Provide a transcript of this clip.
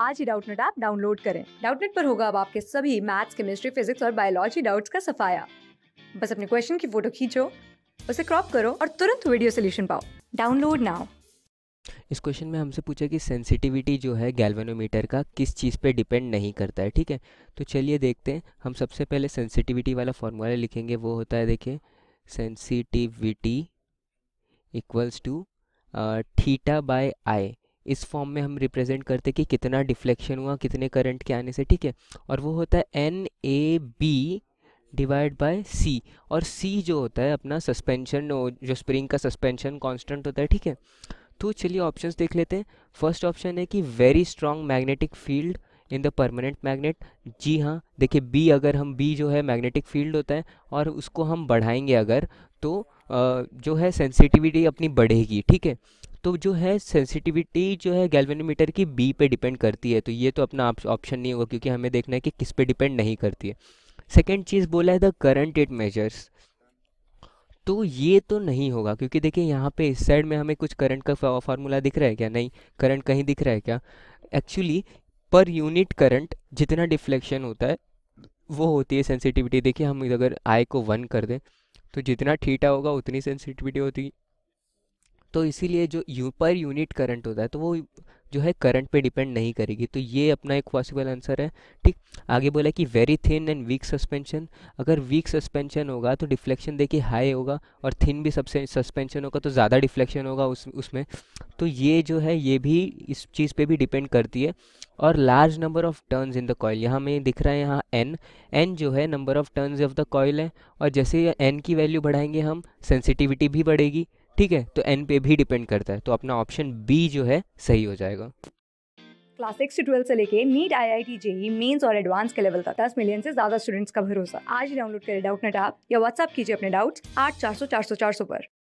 आज ही Doubtnut app download करें डाउटनेट पर होगा अब आपके सभी मैथ्स केमिस्ट्री फिजिक्स और बायोलॉजी डाउट्स का सफाया बस अपने क्वेश्चन की फोटो खींचो उसे क्रॉप करो और तुरंत वीडियो सोल्यूशन पाओ डाउनलोड नाउ इस क्वेश्चन में हमसे पूछा कि सेंसिटिविटी जो है गैल्वेनोमीटर का किस चीज़ पे डिपेंड नहीं करता है ठीक है तो चलिए देखते हैं हम सबसे पहले सेंसिटिविटी वाला फॉर्मूला लिखेंगे वो होता है देखिए sensitivity equals to theta by I इस फॉर्म में हम रिप्रेजेंट करते कि कितना डिफ्लेक्शन हुआ कितने करंट के आने से ठीक है और वो होता है N A B divide by C और सी जो होता है अपना सस्पेंशन जो स्प्रिंग का सस्पेंशन कांस्टेंट होता है ठीक है तो चलिए ऑप्शंस देख लेते हैं फर्स्ट ऑप्शन है कि very strong magnetic field in the permanent magnet जी हाँ देखिए बी अगर हम बी जो है मैग्नेटिक फील्ड होता है और उसको हम बढ़ाएंगे अगर तो आ, जो है सेंसिटिविटी अपनी बढ़ेगी ठीक है तो जो है सेंसिटिविटी जो है गैल्वेनोमीटर की बी पे डिपेंड करती है तो ये तो अपना ऑप्शन नहीं होगा क्योंकि हमें देखना है कि किस पे डिपेंड नहीं करती है सेकेंड चीज़ बोला है द करंट इट मेजर्स तो ये तो नहीं होगा क्योंकि देखिए यहाँ पे इस साइड में हमें कुछ करंट का फार्मूला दिख रहा है क्या नहीं करंट कहीं दिख रहा है क्या एक्चुअली पर यूनिट करंट जितना डिफ्लेक्शन होता है वो होती है सेंसिटिविटी देखिए हम अगर आई को वन कर दें तो जितना ठीटा होगा उतनी सेंसिटिविटी होती तो इसीलिए जो यू पर यूनिट करंट होता है तो वो जो है करंट पे डिपेंड नहीं करेगी तो ये अपना एक पॉसिबल आंसर है ठीक आगे बोला कि very thin and weak suspension अगर वीक सस्पेंशन होगा तो डिफ्लेक्शन देखिए हाई होगा और थिन भी सबसे सस्पेंशन होगा तो ज़्यादा डिफ्लेक्शन होगा उस उसमें तो ये जो है ये भी इस चीज़ पे भी डिपेंड करती है और large number of turns in the coil यहाँ में दिख रहा है यहाँ एन एन जो है number of turns of the coil है और जैसे एन की वैल्यू बढ़ाएंगे हम सेंसिटिविटी भी बढ़ेगी ठीक है तो एन पे भी डिपेंड करता है तो अपना ऑप्शन बी जो है सही हो जाएगा क्लास सिक्स से ट्वेल्व से लेके NEET I I T JEE mains और एडवांस के लेवल तक दस मिलियन से ज्यादा स्टूडेंट्स का भरोसा आज ही डाउनलोड करें डाउट नेट आप या व्हाट्सअप कीजिए अपने डाउट्स आठ चार सौ चार सौ चार सौ पर